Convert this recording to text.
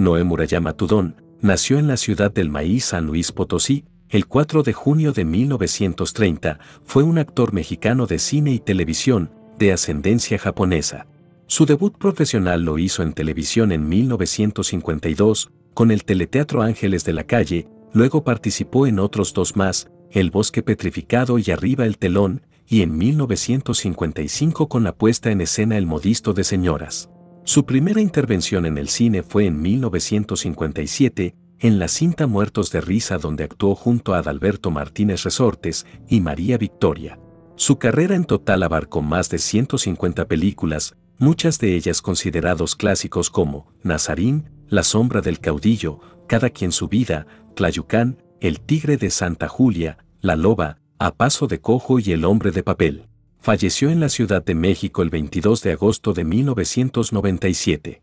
Noé Murayama Tudón, nació en la ciudad del Maíz San Luis Potosí, el 4 de junio de 1930, fue un actor mexicano de cine y televisión, de ascendencia japonesa. Su debut profesional lo hizo en televisión en 1952, con el teleteatro Ángeles de la Calle, luego participó en otros dos más, El Bosque Petrificado y Arriba el Telón, y en 1955 con la puesta en escena El Modisto de Señoras. Su primera intervención en el cine fue en 1957, en la cinta Muertos de Risa donde actuó junto a Adalberto Martínez Resortes y María Victoria. Su carrera en total abarcó más de 150 películas, muchas de ellas considerados clásicos como Nazarín, La sombra del caudillo, Cada quien su vida, Tlayucán, El tigre de Santa Julia, La loba, A paso de cojo y El hombre de papel falleció en la Ciudad de México el 22 de agosto de 1997.